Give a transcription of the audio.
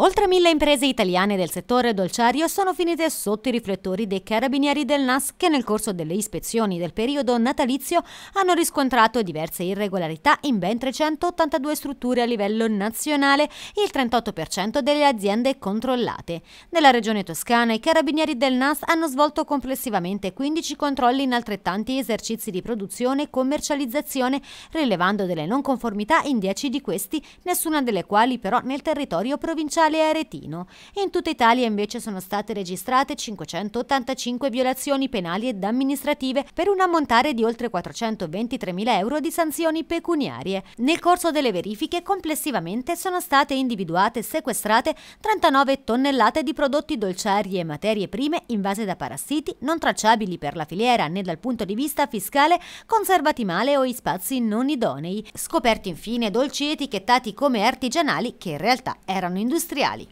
Oltre mille imprese italiane del settore dolciario sono finite sotto i riflettori dei carabinieri del NAS che nel corso delle ispezioni del periodo natalizio hanno riscontrato diverse irregolarità in ben 382 strutture a livello nazionale, il 38% delle aziende controllate. Nella regione toscana i carabinieri del NAS hanno svolto complessivamente 15 controlli in altrettanti esercizi di produzione e commercializzazione, rilevando delle non conformità in 10 di questi, nessuna delle quali però nel territorio provinciale Natale e Aretino. In tutta Italia invece sono state registrate 585 violazioni penali ed amministrative per un ammontare di oltre 423.000 euro di sanzioni pecuniarie. Nel corso delle verifiche complessivamente sono state individuate e sequestrate 39 tonnellate di prodotti dolciari e materie prime invase da parassiti non tracciabili per la filiera né dal punto di vista fiscale, conservati male o in spazi non idonei. Scoperti infine dolci etichettati come artigianali che in realtà erano industriali industriali.